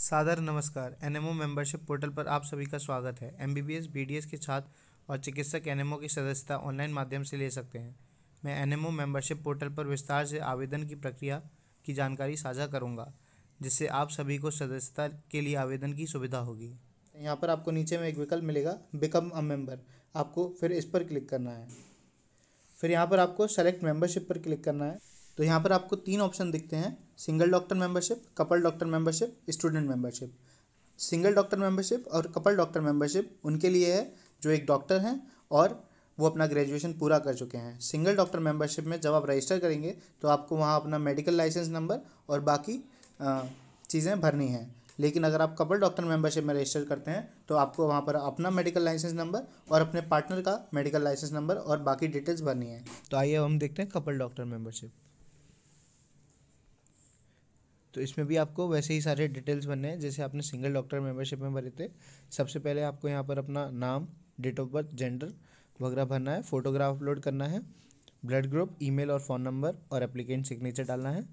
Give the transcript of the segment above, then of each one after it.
सादर नमस्कार NMO membership portal पर आप सभी का स्वागत है एमबीबीएस बीडीएस के छात्र और चिकित्सक एनएमओ की सदस्यता ऑनलाइन माध्यम से ले सकते हैं मैं एनएमओ मेंबरशिप पोर्टल पर विस्तार से आवेदन की प्रक्रिया की जानकारी साझा करूंगा जिससे आप सभी को सदस्यता के लिए आवेदन की सुविधा होगी यहाँ पर आपको नीचे में एक विकल्प मिलेगा बिकम अ मेम्बर आपको फिर इस पर क्लिक करना है फिर यहाँ पर आपको सेलेक्ट मेम्बरशिप पर क्लिक करना है तो यहाँ पर आपको तीन ऑप्शन दिखते हैं single doctor membership couple doctor membership student membership single doctor membership और कपल डॉक्टर मेंबरशिप उनके लिए है जो एक डॉक्टर हैं और वो अपना ग्रेजुएशन पूरा कर चुके हैं सिंगल डॉक्टर मेंबरशिप में जब आप रजिस्टर करेंगे तो आपको वहाँ अपना मेडिकल लाइसेंस नंबर और बाकी चीज़ें भरनी हैं लेकिन अगर आप कपल डॉक्टर मेंबरशिप में रजिस्टर करते हैं तो आपको वहाँ पर अपना मेडिकल लाइसेंस नंबर और अपने पार्टनर का मेडिकल लाइसेंस नंबर और बाकी डिटेल्स भरनी है तो आइए हम देखते हैं कपल डॉक्टर मेंबरशिप तो इसमें भी आपको वैसे ही सारे डिटेल्स भरने हैं जैसे आपने सिंगल डॉक्टर मेंबरशिप में भरे थे सबसे पहले आपको यहाँ पर अपना नाम डेट ऑफ बर्थ जेंडर वगैरह भरना है फोटोग्राफ अपलोड करना है ब्लड ग्रुप ईमेल और फ़ोन नंबर और एप्लीकेंट सिग्नेचर डालना है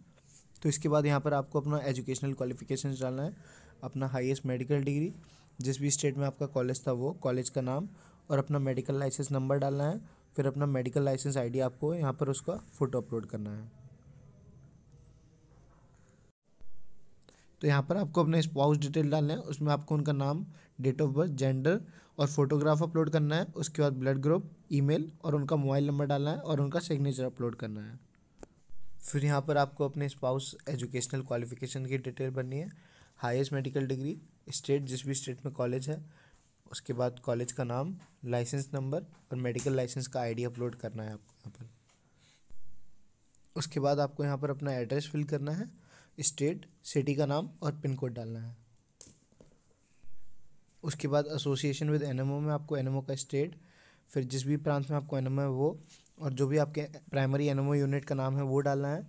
तो इसके बाद यहाँ पर आपको अपना एजुकेशनल क्वालिफिकेशन डालना है अपना हाईएस्ट मेडिकल डिग्री जिस भी स्टेट में आपका कॉलेज था वो कॉलेज का नाम और अपना मेडिकल लाइसेंस नंबर डालना है फिर अपना मेडिकल लाइसेंस आईडी आपको यहाँ पर उसका फ़ोटो अपलोड करना है तो यहाँ पर आपको अपने स्पाउस डिटेल डालना है उसमें आपको उनका नाम डेट ऑफ बर्थ जेंडर और फोटोग्राफ अपलोड करना है उसके बाद ब्लड ग्रुप ईमेल और उनका मोबाइल नंबर डालना है और उनका सिग्नेचर अपलोड करना है फिर यहाँ पर आपको अपने स्पाउस एजुकेशनल क्वालिफिकेशन की डिटेल भरनी है हाईएस्ट मेडिकल डिग्री स्टेट जिस भी स्टेट में कॉलेज है उसके बाद कॉलेज का नाम लाइसेंस नंबर और मेडिकल लाइसेंस का आईडी अपलोड करना है आपको यहाँ पर उसके बाद आपको यहाँ पर अपना एड्रेस फिल करना है स्टेट सिटी का नाम और पिन कोड डालना है उसके बाद एसोसिएशन विद एनएमओ में आपको एनएमओ का स्टेट फिर जिस भी प्रांत में आपको एनएमओ है वो और जो भी आपके प्राइमरी एनएमओ यूनिट का नाम है वो डालना है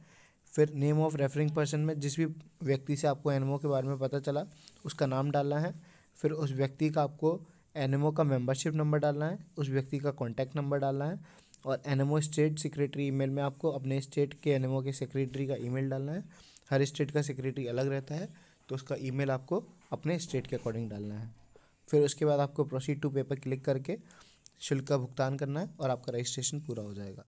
फिर नेम ऑफ रेफरिंग पर्सन में जिस भी व्यक्ति से आपको एनएमओ के बारे में पता चला उसका नाम डालना है फिर उस व्यक्ति का आपको एनएमओ का मेंबरशिप नंबर डालना है उस व्यक्ति का कॉन्टैक्ट नंबर डालना है और एनएमओ स्टेट सेक्रेटरी ईमेल में आपको अपने स्टेट के एनएमओ के सेक्रेटरी का ईमेल डालना है हर स्टेट का सिक्योरिटी अलग रहता है तो उसका ईमेल आपको अपने स्टेट के अकॉर्डिंग डालना है फिर उसके बाद आपको प्रोसीड टू पेपर क्लिक करके शुल्क का भुगतान करना है और आपका रजिस्ट्रेशन पूरा हो जाएगा